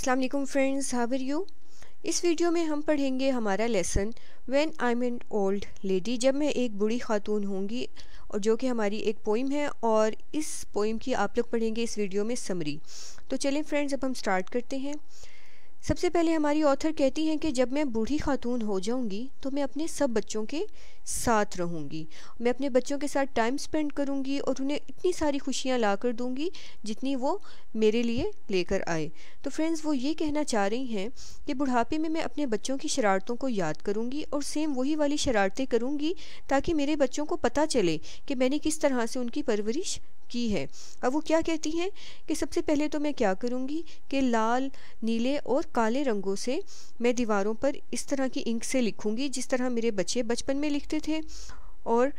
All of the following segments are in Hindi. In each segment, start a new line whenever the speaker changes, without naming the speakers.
अस्सलाम वालेकुम फ्रेंड्स हाउ आर यू इस वीडियो में हम पढ़ेंगे हमारा lesson when I am an old lady जब मैं एक बूढ़ी खातून होंगी और जो कि हमारी एक पोइम है और इस पोइम की आप लोग पढ़ेंगे इस वीडियो में समरी तो चलें फ्रेंड्स अब हम स्टार्ट करते हैं सबसे पहले हमारी ऑथर कहती हैं कि जब मैं बूढ़ी खातून हो जाऊंगी तो मैं अपने सब बच्चों के साथ रहूंगी मैं अपने बच्चों के साथ टाइम स्पेंड करूंगी और उन्हें इतनी सारी खुशियां ला कर दूँगी जितनी वो मेरे लिए लेकर आए तो फ्रेंड्स वो ये कहना चाह रही हैं कि बुढ़ापे में मैं अपने बच्चों की शरारतों को याद करूँगी और सेम वही वाली शरारतें करूँगी ताकि मेरे बच्चों को पता चले कि मैंने किस तरह से उनकी परवरिश की है अब वो क्या कहती हैं कि सबसे पहले तो मैं क्या करूँगी कि लाल नीले और काले रंगों से मैं दीवारों पर इस तरह की इंक से लिखूँगी जिस तरह मेरे बच्चे बचपन में लिखते थे और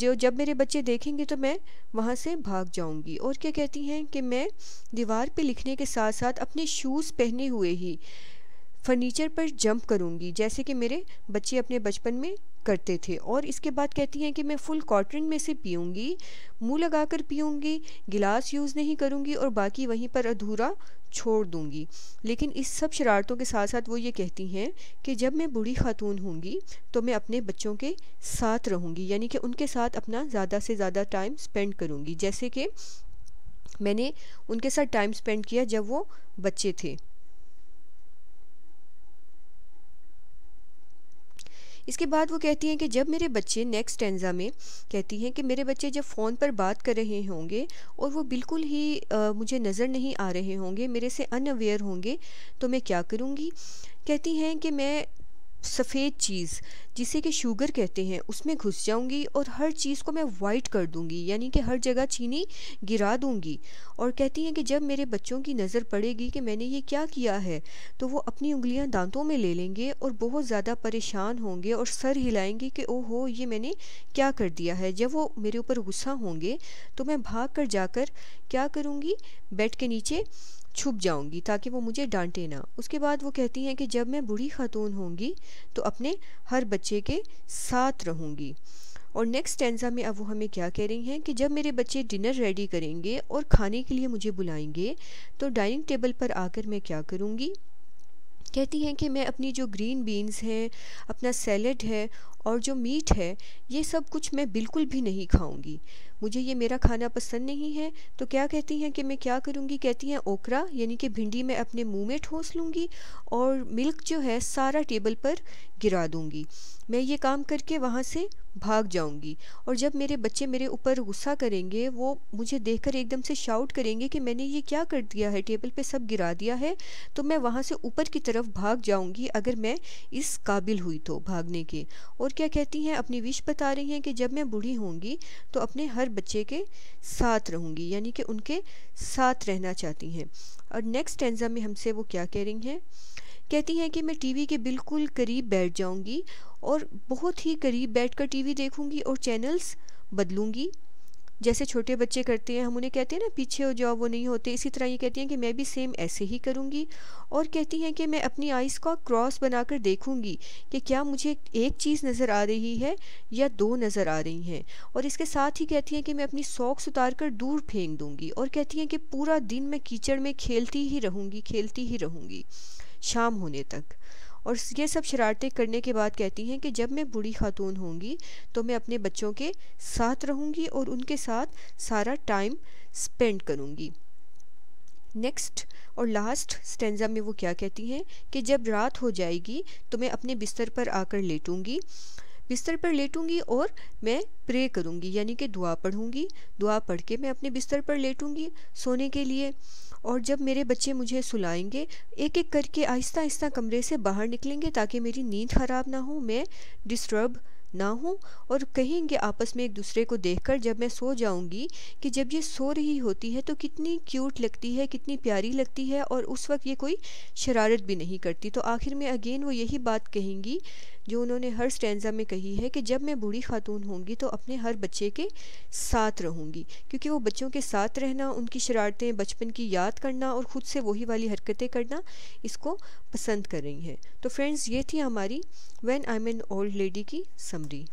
जो जब मेरे बच्चे देखेंगे तो मैं वहाँ से भाग जाऊँगी और क्या कहती हैं कि मैं दीवार पर लिखने के साथ साथ अपने शूज़ पहने हुए ही फर्नीचर पर जंप करूँगी जैसे कि मेरे बच्चे अपने बचपन में करते थे और इसके बाद कहती हैं कि मैं फुल कॉटन में से पीऊँगी मुँह लगा कर पीऊँगी गिलास यूज़ नहीं करूँगी और बाकी वहीं पर अधूरा छोड़ दूँगी लेकिन इस सब शरारतों के साथ साथ वो ये कहती हैं कि जब मैं बूढ़ी खातून होंगी तो मैं अपने बच्चों के साथ रहूँगी यानी कि उनके साथ अपना ज़्यादा से ज़्यादा टाइम स्पेंड करूँगी जैसे कि मैंने उनके साथ टाइम स्पेंड किया जब वो बच्चे थे इसके बाद वो कहती हैं कि जब मेरे बच्चे नेक्स्ट टेंजा में कहती हैं कि मेरे बच्चे जब फ़ोन पर बात कर रहे होंगे और वो बिल्कुल ही आ, मुझे नज़र नहीं आ रहे होंगे मेरे से अनअवेयर होंगे तो मैं क्या करूँगी कहती हैं कि मैं सफ़ेद चीज़ जिसे कि शुगर कहते हैं उसमें घुस जाऊंगी और हर चीज़ को मैं वाइट कर दूंगी यानी कि हर जगह चीनी गिरा दूंगी और कहती हैं कि जब मेरे बच्चों की नज़र पड़ेगी कि मैंने ये क्या किया है तो वो अपनी उंगलियां दांतों में ले लेंगे और बहुत ज़्यादा परेशान होंगे और सर हिलाएंगे कि ओहो ये मैंने क्या कर दिया है जब वो मेरे ऊपर गुस्सा होंगे तो मैं भाग कर जाकर क्या करूँगी बेड के नीचे छुप जाऊंगी ताकि वो मुझे डांटे ना उसके बाद वो कहती हैं कि जब मैं बूढ़ी खातून होंगी तो अपने हर बच्चे के साथ रहूँगी और नेक्स्ट टेंजा में अब वो हमें क्या कह रही हैं कि जब मेरे बच्चे डिनर रेडी करेंगे और खाने के लिए मुझे बुलाएंगे तो डाइनिंग टेबल पर आकर मैं क्या करूँगी कहती हैं कि मैं अपनी जो ग्रीन बीन्स हैं अपना सैलड है और जो मीट है ये सब कुछ मैं बिल्कुल भी नहीं खाऊंगी मुझे ये मेरा खाना पसंद नहीं है तो क्या कहती हैं कि मैं क्या करूँगी कहती हैं ओकरा यानी कि भिंडी मैं अपने मुंह में ठोस लूँगी और मिल्क जो है सारा टेबल पर गिरा दूँगी मैं ये काम करके वहाँ से भाग जाऊंगी और जब मेरे बच्चे मेरे ऊपर गुस्सा करेंगे वो मुझे देखकर एकदम से शाउट करेंगे कि मैंने ये क्या कर दिया है टेबल पे सब गिरा दिया है तो मैं वहाँ से ऊपर की तरफ भाग जाऊंगी अगर मैं इस काबिल हुई तो भागने के और क्या कहती हैं अपनी विश बता रही हैं कि जब मैं बूढ़ी होंगी तो अपने हर बच्चे के साथ रहूँगी यानी कि उनके साथ रहना चाहती हैं और नेक्स्ट टेंजा में हमसे वो क्या कह रही हैं कहती हैं कि मैं टीवी के बिल्कुल करीब बैठ जाऊंगी और बहुत ही करीब बैठकर टीवी देखूंगी और चैनल्स बदलूंगी जैसे छोटे बच्चे करते हैं हम उन्हें कहते हैं ना पीछे हो जाओ वो नहीं होते इसी तरह ये कहती हैं कि मैं भी सेम ऐसे ही करूँगी और कहती हैं कि मैं अपनी आइस का क्रॉस बनाकर देखूँगी कि क्या मुझे एक चीज़ नज़र आ रही है या दो नज़र आ रही हैं और इसके साथ ही कहती हैं कि मैं अपनी सॉक्स उतार कर दूर फेंक दूँगी और कहती हैं कि पूरा दिन मैं कीचड़ में खेलती ही रहूँगी खेलती ही रहूँगी शाम होने तक और ये सब शरारतें करने के बाद कहती हैं कि जब मैं बूढ़ी खातून होंगी तो मैं अपने बच्चों के साथ रहूँगी और उनके साथ सारा टाइम स्पेंड करूँगी नेक्स्ट और लास्ट स्टेंजा में वो क्या कहती हैं कि जब रात हो जाएगी तो मैं अपने बिस्तर पर आकर लेटूँगी बिस्तर पर लेटूंगी और मैं प्रे करूंगी यानी कि दुआ पढ़ूंगी दुआ पढ़ के मैं अपने बिस्तर पर लेटूंगी सोने के लिए और जब मेरे बच्चे मुझे सुलाएंगे एक एक करके आहिस्ता आहिस्ता कमरे से बाहर निकलेंगे ताकि मेरी नींद ख़राब ना हो मैं डिस्टर्ब ना हूँ और कहेंगे आपस में एक दूसरे को देखकर जब मैं सो जाऊँगी कि जब ये सो रही होती है तो कितनी क्यूट लगती है कितनी प्यारी लगती है और उस वक्त ये कोई शरारत भी नहीं करती तो आखिर में अगेन वो यही बात कहेंगी जो उन्होंने हर स्टैंडा में कही है कि जब मैं बूढ़ी खातून होंगी तो अपने हर बच्चे के साथ रहूँगी क्योंकि वो बच्चों के साथ रहना उनकी शरारतें बचपन की याद करना और ख़ुद से वही वाली हरकतें करना इसको पसंद कर रही हैं तो फ्रेंड्स ये थी हमारी when I an old lady की समरी